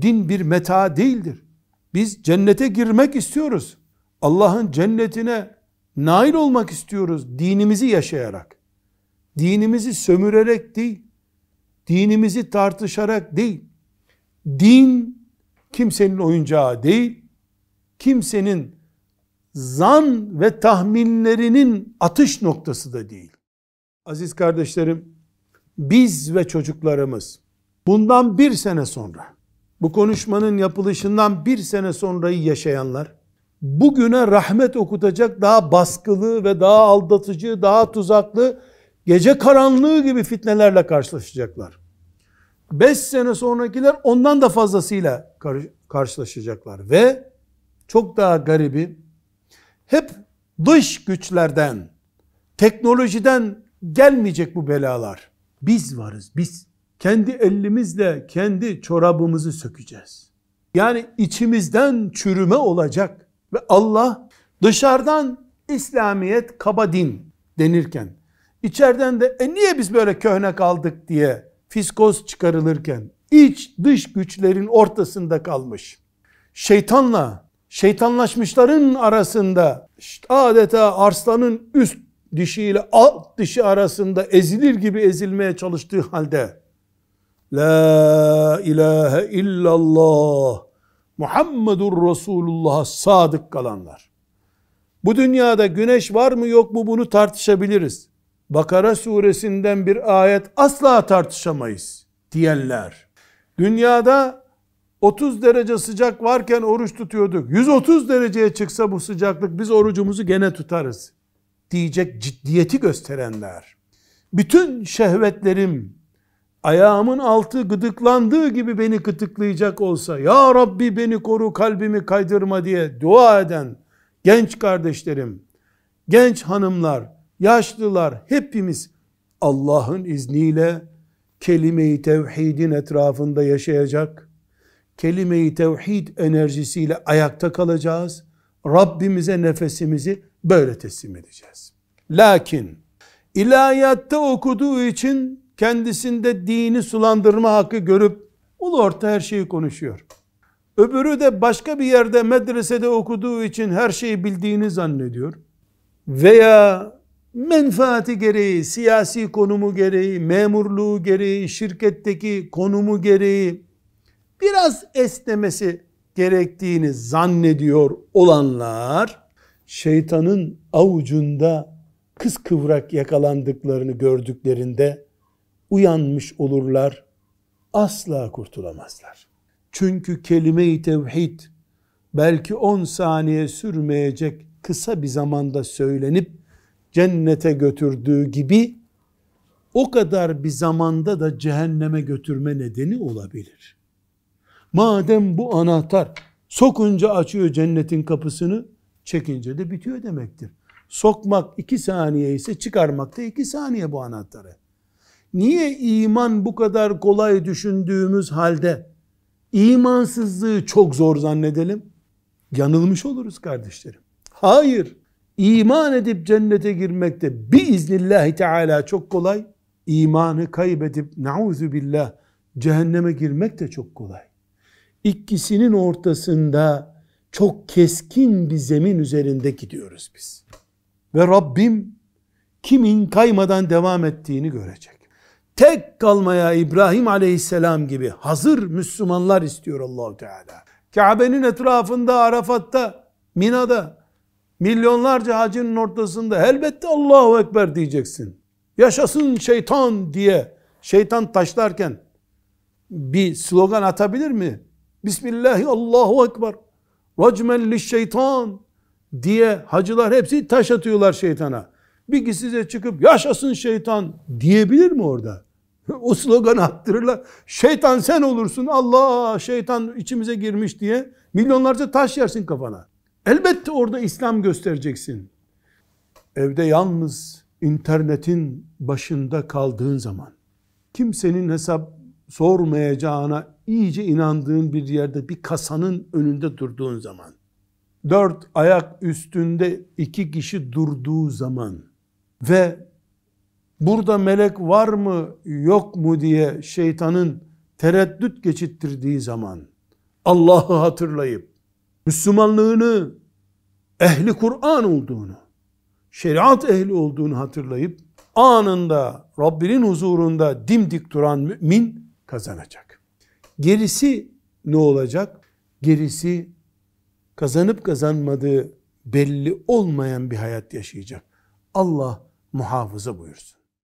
Din bir meta değildir. Biz cennete girmek istiyoruz. Allah'ın cennetine nail olmak istiyoruz dinimizi yaşayarak. Dinimizi sömürerek değil. Dinimizi tartışarak değil. Din kimsenin oyuncağı değil. Kimsenin zan ve tahminlerinin atış noktası da değil. Aziz kardeşlerim, biz ve çocuklarımız bundan bir sene sonra bu konuşmanın yapılışından bir sene sonrayı yaşayanlar, bugüne rahmet okutacak daha baskılı ve daha aldatıcı, daha tuzaklı, gece karanlığı gibi fitnelerle karşılaşacaklar. Beş sene sonrakiler ondan da fazlasıyla karşılaşacaklar ve çok daha garibi hep dış güçlerden, teknolojiden gelmeyecek bu belalar. Biz varız, biz kendi elimizle kendi çorabımızı sökeceğiz. Yani içimizden çürüme olacak ve Allah dışarıdan İslamiyet kaba din denirken içeriden de e niye biz böyle köhne kaldık diye fiskoz çıkarılırken iç dış güçlerin ortasında kalmış şeytanla şeytanlaşmışların arasında adeta arslanın üst dişiyle alt dişi arasında ezilir gibi ezilmeye çalıştığı halde La ilahe illallah Muhammedur Resulullah sadık kalanlar. Bu dünyada güneş var mı yok mu bunu tartışabiliriz. Bakara suresinden bir ayet asla tartışamayız diyenler. Dünyada 30 derece sıcak varken oruç tutuyorduk. 130 dereceye çıksa bu sıcaklık biz orucumuzu gene tutarız diyecek ciddiyeti gösterenler. Bütün şehvetlerim ayağımın altı gıdıklandığı gibi beni gıdıklayacak olsa ya Rabbi beni koru kalbimi kaydırma diye dua eden genç kardeşlerim, genç hanımlar, yaşlılar hepimiz Allah'ın izniyle kelime-i tevhidin etrafında yaşayacak, kelime-i tevhid enerjisiyle ayakta kalacağız, Rabbimize nefesimizi böyle teslim edeceğiz. Lakin ilahiyatta okuduğu için kendisinde dini sulandırma hakkı görüp ulu orta her şeyi konuşuyor. Öbürü de başka bir yerde medresede okuduğu için her şeyi bildiğini zannediyor. Veya menfaati gereği, siyasi konumu gereği, memurluğu gereği, şirketteki konumu gereği biraz esnemesi gerektiğini zannediyor olanlar şeytanın avucunda kıskıvrak yakalandıklarını gördüklerinde uyanmış olurlar, asla kurtulamazlar. Çünkü kelime-i tevhid belki 10 saniye sürmeyecek kısa bir zamanda söylenip cennete götürdüğü gibi o kadar bir zamanda da cehenneme götürme nedeni olabilir. Madem bu anahtar sokunca açıyor cennetin kapısını, çekince de bitiyor demektir. Sokmak iki saniye ise çıkarmak da iki saniye bu anahtarı. Niye iman bu kadar kolay düşündüğümüz halde imansızlığı çok zor zannedelim? Yanılmış oluruz kardeşlerim. Hayır. İman edip cennete girmek de biiznillahü teala çok kolay. İmanı kaybedip nauzu billah cehenneme girmek de çok kolay. İkisinin ortasında çok keskin bir zemin üzerinde gidiyoruz biz. Ve Rabbim kimin kaymadan devam ettiğini görecek tek kalmaya İbrahim aleyhisselam gibi hazır Müslümanlar istiyor Allahu Teala. Kabe'nin etrafında, Arafat'ta, Mina'da, milyonlarca hacının ortasında elbette Allahu Ekber diyeceksin. Yaşasın şeytan diye şeytan taşlarken bir slogan atabilir mi? Bismillahi Allahu Ekber. Racmen şeytan diye hacılar hepsi taş atıyorlar şeytana. Bir ki size çıkıp yaşasın şeytan diyebilir mi orada? o slogan attırırlar. Şeytan sen olursun Allah şeytan içimize girmiş diye milyonlarca taş yersin kafana. Elbette orada İslam göstereceksin. Evde yalnız internetin başında kaldığın zaman kimsenin hesap sormayacağına iyice inandığın bir yerde bir kasanın önünde durduğun zaman dört ayak üstünde iki kişi durduğu zaman ve burada melek var mı yok mu diye şeytanın tereddüt geçittirdiği zaman Allah'ı hatırlayıp Müslümanlığını, ehli Kur'an olduğunu, şeriat ehli olduğunu hatırlayıp anında Rabbinin huzurunda dimdik duran mümin kazanacak. Gerisi ne olacak? Gerisi kazanıp kazanmadığı belli olmayan bir hayat yaşayacak. Allah muhafaza buyursun.